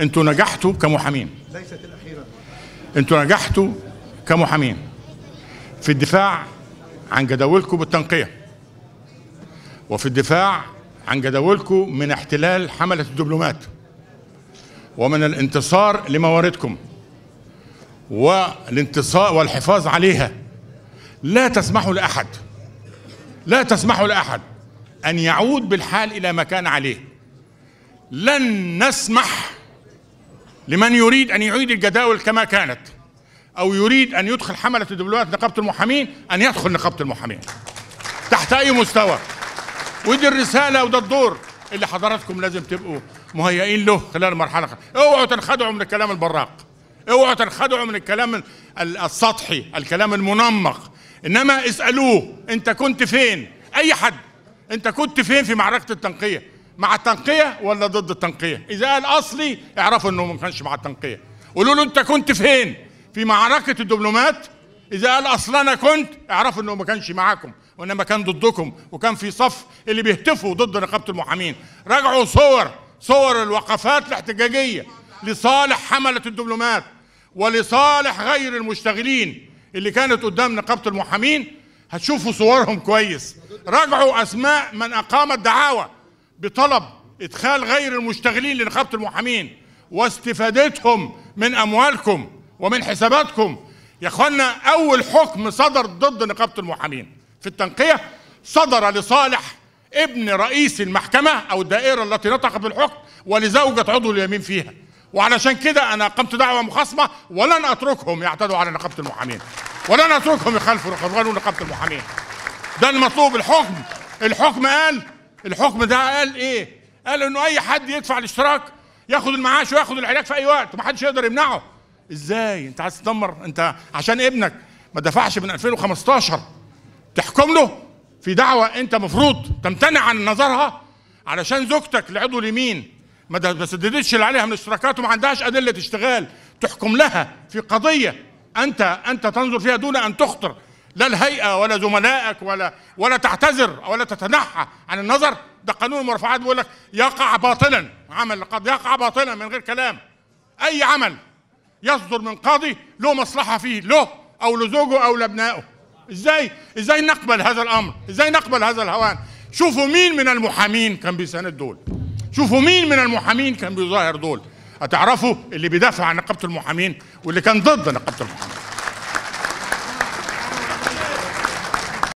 انتوا نجحتوا كمحامين ليست الاخيره انتوا نجحتوا كمحامين في الدفاع عن جداولكم بالتنقيه وفي الدفاع عن جداولكم من احتلال حمله الدبلومات ومن الانتصار لمواردكم والانتصار والحفاظ عليها لا تسمحوا لاحد لا تسمحوا لاحد ان يعود بالحال الى ما كان عليه لن نسمح لمن يريد أن يعيد الجداول كما كانت أو يريد أن يدخل حملة الدبلوماسية نقابة المحامين أن يدخل نقابة المحامين تحت أي مستوى ودي الرسالة وده الدور اللي حضراتكم لازم تبقوا مهيئين له خلال المرحلة اوعوا تنخدعوا من الكلام البراق اوعوا تنخدعوا من الكلام السطحي الكلام المنمق انما اسألوه انت كنت فين اي حد انت كنت فين في معركة التنقية مع التنقيه ولا ضد التنقيه اذا قال اصلي اعرفوا انه ما كانش مع التنقيه قولوا له انت كنت فين في معركه الدبلومات اذا قال اصل انا كنت اعرفوا انه ما كانش معاكم وانما كان ضدكم وكان في صف اللي بيهتفوا ضد نقابه المحامين راجعوا صور صور الوقفات الاحتجاجيه لصالح حمله الدبلومات ولصالح غير المشتغلين اللي كانت قدام نقابه المحامين هتشوفوا صورهم كويس راجعوا اسماء من اقام الدعاوى بطلب ادخال غير المشتغلين لنقابه المحامين واستفادتهم من اموالكم ومن حساباتكم يا اخوانا اول حكم صدر ضد نقابه المحامين في التنقيه صدر لصالح ابن رئيس المحكمه او الدائره التي نطقت بالحكم ولزوجه عضو اليمين فيها وعلشان كده انا قمت دعوه مخاصمه ولن اتركهم يعتدوا على نقابه المحامين ولن اتركهم يخالفوا قانون نقابه المحامين ده المطلوب الحكم الحكم قال الحكم ده قال ايه؟ قال انه اي حد يدفع الاشتراك ياخد المعاش وياخد العلاج في اي وقت ومحدش يقدر يمنعه. ازاي؟ انت عايز تدمر انت عشان ابنك ما دفعش من 2015 تحكم له في دعوة أنت مفروض تمتنع عن نظرها علشان زوجتك لعضو اليمين ما سددتش اللي عليها من اشتراكات وما عندهاش أدلة اشتغال تحكم لها في قضية أنت أنت تنظر فيها دون أن تخطر لا الهيئه ولا زملائك ولا ولا تعتذر ولا تتنحى عن النظر ده قانون المرفعات بيقول لك يقع باطلا عمل قد يقع باطلا من غير كلام اي عمل يصدر من قاضي له مصلحه فيه له او لزوجه او لابنائه ازاي ازاي نقبل هذا الامر ازاي نقبل هذا الهوان شوفوا مين من المحامين كان بيساند دول شوفوا مين من المحامين كان بيظاهر دول هتعرفوا اللي بيدافع عن نقابه المحامين واللي كان ضد نقابه المحامين